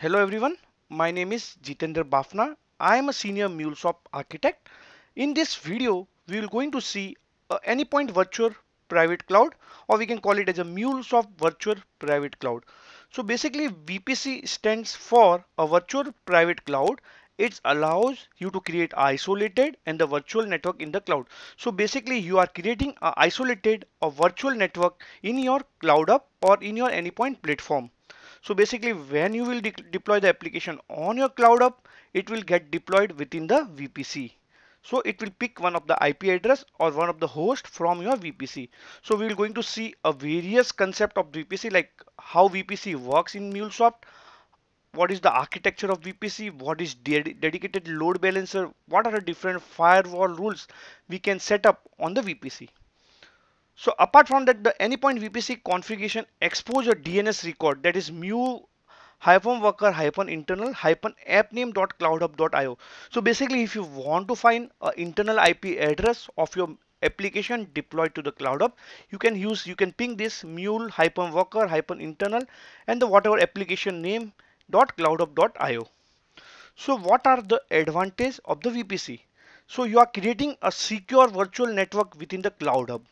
Hello everyone, my name is Jitendra Bafna. I am a senior MuleSoft architect. In this video, we will going to see uh, AnyPoint virtual private cloud or we can call it as a MuleSoft virtual private cloud. So basically VPC stands for a virtual private cloud. It allows you to create isolated and the virtual network in the cloud. So basically you are creating a isolated or virtual network in your cloud app or in your AnyPoint platform. So basically when you will de deploy the application on your cloud app, it will get deployed within the VPC. So it will pick one of the IP address or one of the host from your VPC. So we are going to see a various concept of VPC like how VPC works in MuleSoft, what is the architecture of VPC, what is ded dedicated load balancer, what are the different firewall rules we can set up on the VPC. So apart from that, the AnyPoint VPC configuration expose a DNS record that is mu hyphen worker hyphen internal hyphen app name dot So basically, if you want to find an internal IP address of your application deployed to the cloud up you can use you can ping this mule hyphen worker hyphen internal and the whatever application name dot cloudhub.io so what are the advantage of the vpc so you are creating a secure virtual network within the cloud hub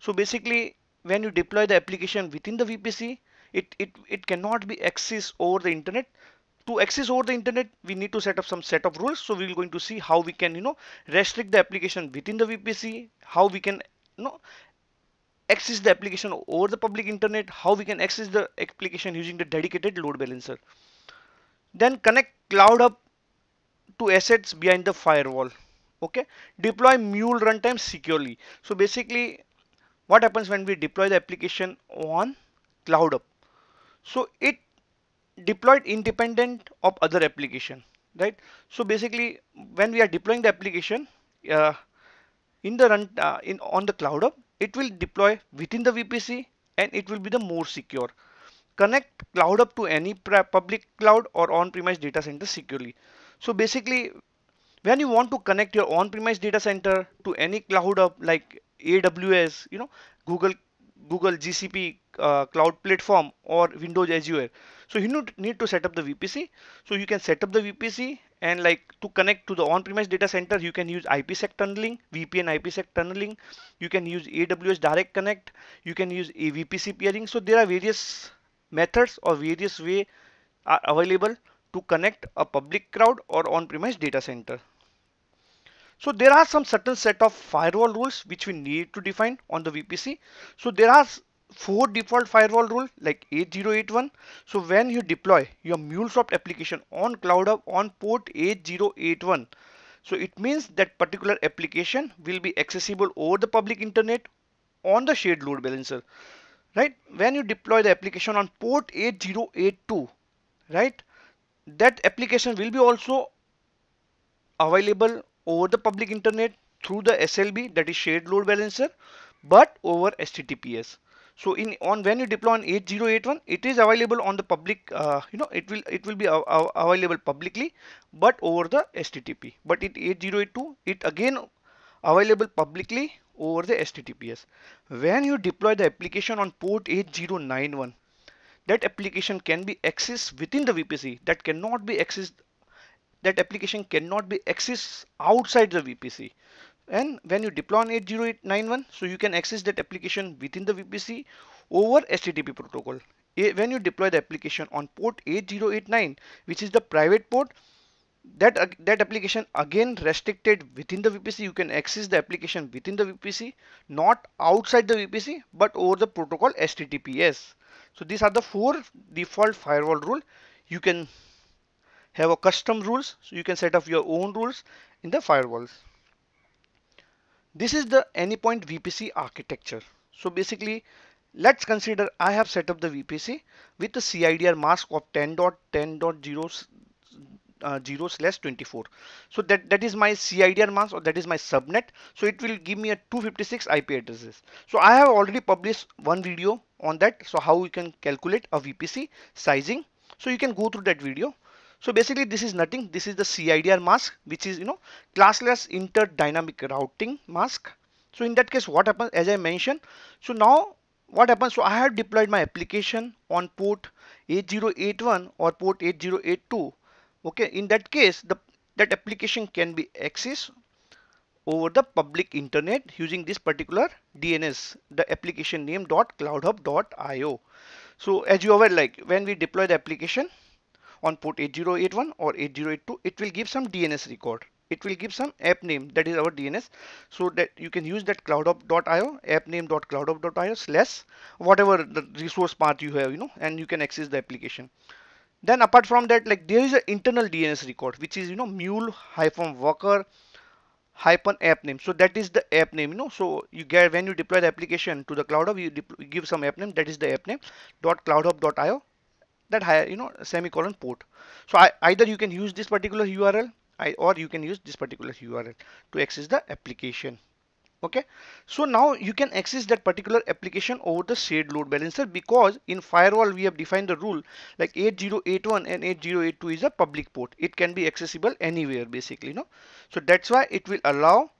so basically when you deploy the application within the VPC, it, it, it cannot be accessed over the internet. To access over the internet, we need to set up some set of rules. So we're going to see how we can, you know, restrict the application within the VPC, how we can, you know, access the application over the public internet, how we can access the application using the dedicated load balancer. Then connect Cloud up to assets behind the firewall. Okay, deploy Mule runtime securely. So basically, what happens when we deploy the application on cloud up so it deployed independent of other application right so basically when we are deploying the application uh, in the run uh, in on the cloud up it will deploy within the VPC and it will be the more secure connect cloud up to any public cloud or on-premise data center securely so basically when you want to connect your on-premise data center to any cloud up like AWS, you know, Google Google GCP uh, cloud platform or Windows Azure. So you need to set up the VPC. So you can set up the VPC and like to connect to the on-premise data center, you can use IPsec tunneling, VPN IPsec tunneling. You can use AWS Direct Connect. You can use a VPC peering. So there are various methods or various way are available to connect a public cloud or on-premise data center. So there are some certain set of firewall rules which we need to define on the VPC. So there are four default firewall rule like 8081. So when you deploy your MuleSoft application on CloudHub on port 8081, so it means that particular application will be accessible over the public internet on the shared load balancer, right? When you deploy the application on port 8082, right? That application will be also available over the public internet through the SLB that is shared load balancer but over HTTPS. So in on when you deploy on 8081 it is available on the public uh, you know it will it will be available publicly but over the HTTP but in 8082 it again available publicly over the HTTPS. When you deploy the application on port 8091 that application can be accessed within the VPC that cannot be accessed that application cannot be accessed outside the VPC and when you deploy on 80891 so you can access that application within the VPC over HTTP protocol when you deploy the application on port 8089 which is the private port that uh, that application again restricted within the VPC you can access the application within the VPC not outside the VPC but over the protocol HTTPS so these are the four default firewall rule you can have a custom rules so you can set up your own rules in the firewalls this is the AnyPoint VPC architecture so basically let's consider I have set up the VPC with the CIDR mask of 10.10.0 uh, 0 slash 24 so that that is my CIDR mask or that is my subnet so it will give me a 256 IP addresses so I have already published one video on that so how you can calculate a VPC sizing so you can go through that video so basically this is nothing. This is the CIDR mask, which is, you know, classless interdynamic routing mask. So in that case, what happens as I mentioned. So now what happens? So I have deployed my application on port 8081 or port 8082. Okay. In that case, the that application can be accessed over the public internet using this particular DNS, the application name dot cloudhub.io. So as you aware, like when we deploy the application, on port 8081 or 8082 it will give some DNS record it will give some app name that is our DNS so that you can use that cloudup.io app name.cloudup.io slash whatever the resource path you have you know and you can access the application then apart from that like there is an internal DNS record which is you know mule hyphen worker hyphen app name so that is the app name you know so you get when you deploy the application to the cloud hub you give some app name that is the app name dot cloudhub.io that higher you know semicolon port so I, either you can use this particular url I, or you can use this particular url to access the application okay so now you can access that particular application over the shared load balancer because in firewall we have defined the rule like 8081 and 8082 is a public port it can be accessible anywhere basically no. so that's why it will allow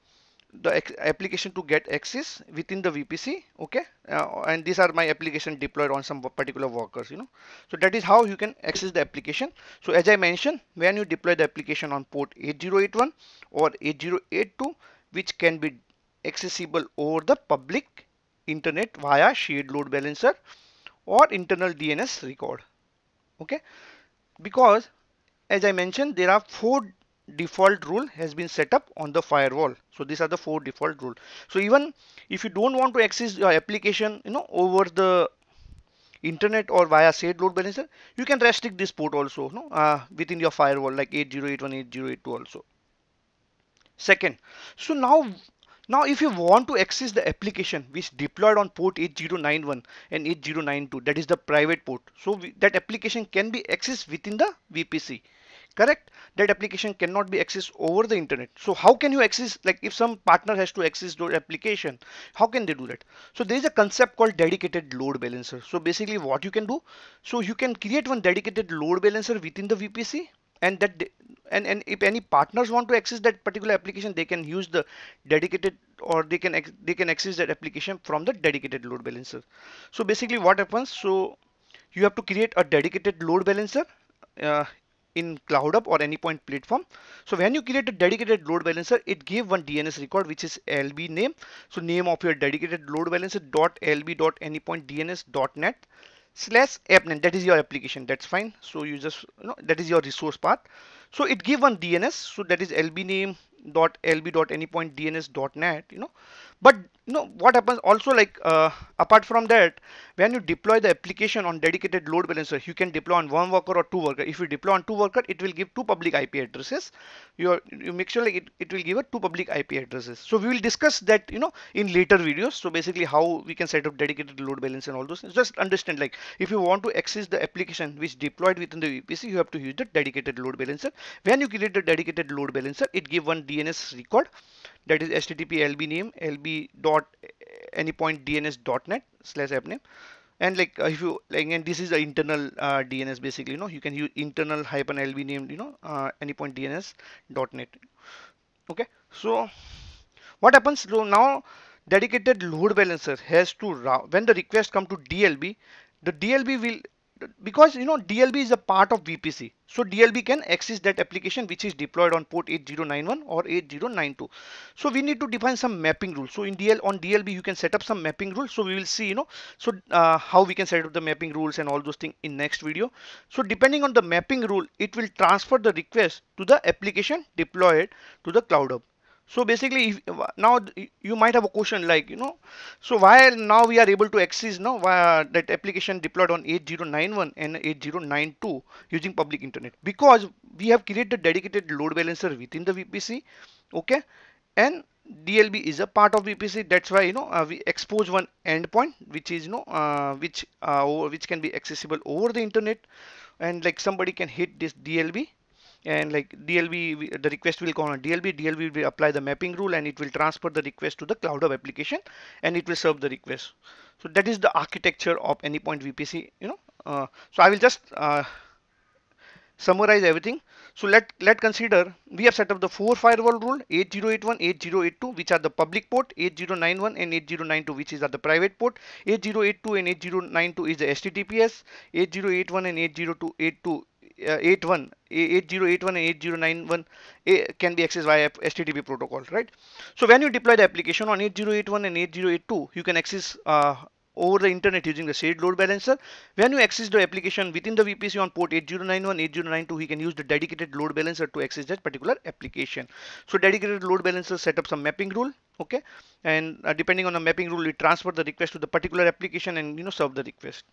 the application to get access within the VPC okay uh, and these are my application deployed on some particular workers you know so that is how you can access the application so as I mentioned when you deploy the application on port 8081 or 8082 which can be accessible over the public internet via shared load balancer or internal DNS record okay because as I mentioned there are four default rule has been set up on the firewall so these are the four default rule so even if you don't want to access your application you know over the internet or via shared load balancer you can restrict this port also you know, uh, within your firewall like 8082 also second so now now if you want to access the application which deployed on port 8091 and 8092 that is the private port so we, that application can be accessed within the VPC correct that application cannot be accessed over the internet so how can you access like if some partner has to access your application how can they do that so there is a concept called dedicated load balancer so basically what you can do so you can create one dedicated load balancer within the VPC and that and and if any partners want to access that particular application they can use the dedicated or they can they can access that application from the dedicated load balancer so basically what happens so you have to create a dedicated load balancer uh, in CloudUp or any point platform. So when you create a dedicated load balancer, it gave one DNS record which is LB name. So name of your dedicated load balancer dot LB dot any point DNS dot net slash app name. that is your application that's fine so you just you know that is your resource path so it gave one dns so that is lb name dot lb dot any point dns dot net you know but you know what happens also like uh, apart from that when you deploy the application on dedicated load balancer you can deploy on one worker or two worker if you deploy on two worker it will give two public ip addresses you you make sure like it, it will give a two public ip addresses so we will discuss that you know in later videos so basically how we can set up dedicated load balancer and all those things just understand like if you want to access the application which deployed within the vpc you have to use the dedicated load balancer when you create the dedicated load balancer it give one DNS record that is HTTP LB name LB dot any point DNS dot net slash app name and like uh, if you like and this is the internal uh, DNS basically you know you can use internal hyphen LB name you know uh, dot net okay so what happens so now dedicated load balancer has to when the request come to DLB the DLB will because you know DLB is a part of VPC. So DLB can access that application which is deployed on port 8091 or 8092. So we need to define some mapping rules. So in DL on DLB you can set up some mapping rules. So we will see you know so uh, how we can set up the mapping rules and all those things in next video. So depending on the mapping rule it will transfer the request to the application deployed to the cloud hub so basically if, now you might have a question like you know so why now we are able to access now that application deployed on 8091 and 8092 using public internet because we have created dedicated load balancer within the VPC okay and DLB is a part of VPC that's why you know uh, we expose one endpoint which is you know uh, which uh, which can be accessible over the internet and like somebody can hit this DLB and like DLB the request will come. on DLB DLB will apply the mapping rule and it will transfer the request to the cloud of application and it will serve the request so that is the architecture of AnyPoint VPC you know uh, so I will just uh, summarize everything so let let consider we have set up the four firewall rule 8081 8082 which are the public port 8091 and 8092 which is at the private port 8082 and 8092 is the https 8081 and 8082 uh, 8081 and 8091 eh, can be accessed via http protocol right so when you deploy the application on 8081 and 8082 you can access uh, over the internet using the shared load balancer. When you access the application within the VPC on port 8091, 8092, we can use the dedicated load balancer to access that particular application. So dedicated load balancer set up some mapping rule, okay? And uh, depending on the mapping rule, we transfer the request to the particular application and, you know, serve the request.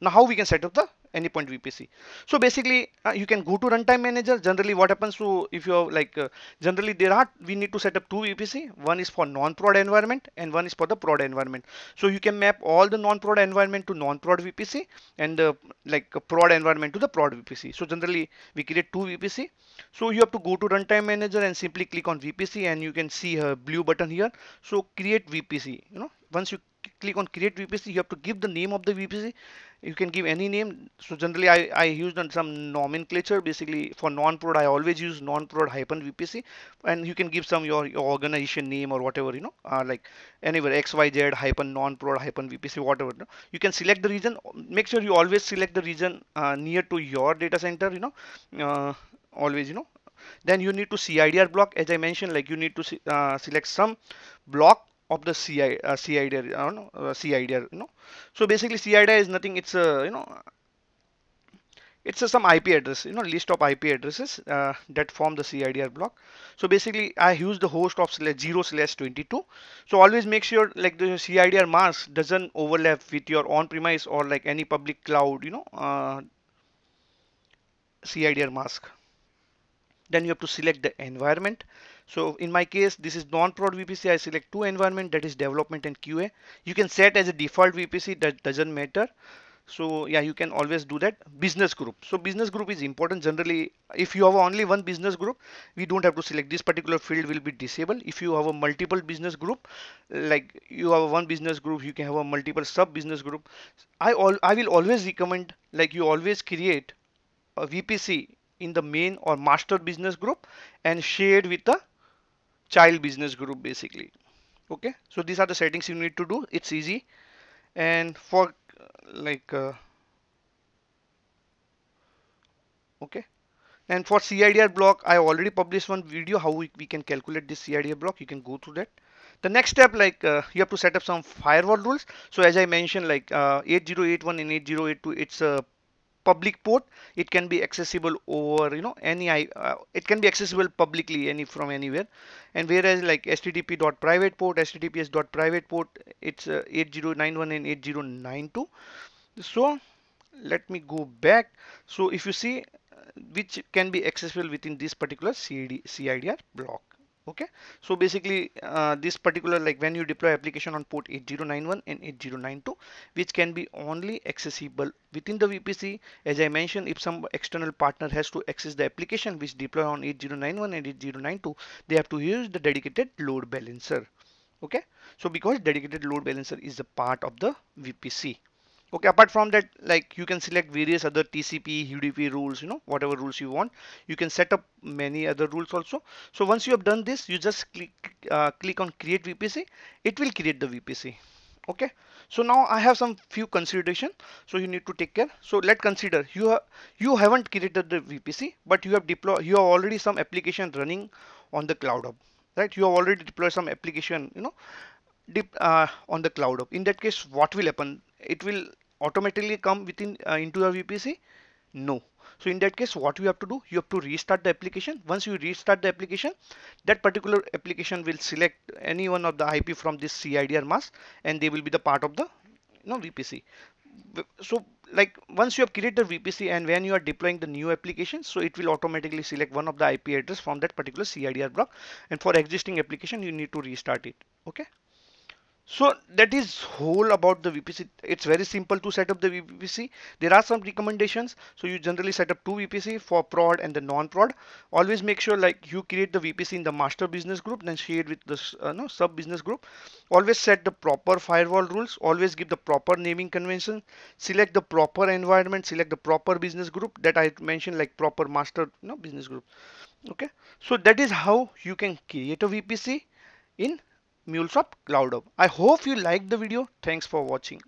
Now how we can set up the Anypoint VPC. So basically uh, you can go to runtime manager. Generally what happens to if you have like uh, generally there are we need to set up two VPC. One is for non-prod environment and one is for the prod environment. So you can map all the non-prod environment to non-prod VPC and uh, like uh, prod environment to the prod VPC. So generally we create two VPC. So you have to go to runtime manager and simply click on VPC and you can see a blue button here. So create VPC, you know, once you click on create VPC you have to give the name of the VPC you can give any name so generally I, I used on some nomenclature basically for non-prod I always use non-prod hyphen VPC and you can give some your, your organization name or whatever you know uh, like anywhere XYZ hyphen non-prod hyphen VPC whatever you, know. you can select the region make sure you always select the region uh, near to your data center you know uh, always you know then you need to CIDR block as I mentioned like you need to uh, select some block of the CI, uh, CID, uh, no, uh, CID, you know. So basically CID is nothing, it's a, uh, you know, it's a, uh, some IP address, you know, list of IP addresses uh, that form the CIDR block. So basically I use the host of slash 0 slash 22. So always make sure like the CIDR mask doesn't overlap with your on-premise or like any public cloud, you know, uh, CIDR mask. Then you have to select the environment so in my case, this is non-prod VPC. I select two environment that is development and QA. You can set as a default VPC that doesn't matter. So yeah, you can always do that business group. So business group is important. Generally, if you have only one business group, we don't have to select this particular field will be disabled. If you have a multiple business group, like you have one business group, you can have a multiple sub business group. I all I will always recommend like you always create a VPC in the main or master business group and shared with the child business group basically okay so these are the settings you need to do it's easy and for like uh, okay and for CIDR block I already published one video how we, we can calculate this CIDR block you can go through that the next step like uh, you have to set up some firewall rules so as I mentioned like uh, 8081 and 8082 it's a public port it can be accessible over you know any uh, it can be accessible publicly any from anywhere and whereas like private port HTTPS private port it's uh, 8091 and 8092 so let me go back so if you see uh, which can be accessible within this particular CID, CIDR block okay so basically uh, this particular like when you deploy application on port 8091 and 8092 which can be only accessible within the VPC as I mentioned if some external partner has to access the application which deploy on 8091 and 8092 they have to use the dedicated load balancer okay so because dedicated load balancer is a part of the VPC okay apart from that like you can select various other tcp udp rules you know whatever rules you want you can set up many other rules also so once you have done this you just click uh, click on create vpc it will create the vpc okay so now i have some few consideration so you need to take care so let's consider you have you haven't created the vpc but you have deployed you have already some application running on the cloud hub right you have already deployed some application you know dip, uh, on the cloud op. In that case, what will happen? It will automatically come within uh, into your VPC? No. So in that case, what you have to do? You have to restart the application. Once you restart the application, that particular application will select any one of the IP from this CIDR mask and they will be the part of the you know, VPC. So like once you have created the VPC and when you are deploying the new application, so it will automatically select one of the IP address from that particular CIDR block. And for existing application, you need to restart it. Okay. So that is whole about the VPC. It's very simple to set up the VPC. There are some recommendations. So you generally set up two VPC for prod and the non-prod. Always make sure like you create the VPC in the master business group, then share it with the uh, no, sub business group. Always set the proper firewall rules. Always give the proper naming convention. Select the proper environment. Select the proper business group that I mentioned like proper master no, business group. Okay. So that is how you can create a VPC in MuleSoft CloudOp. I hope you liked the video. Thanks for watching.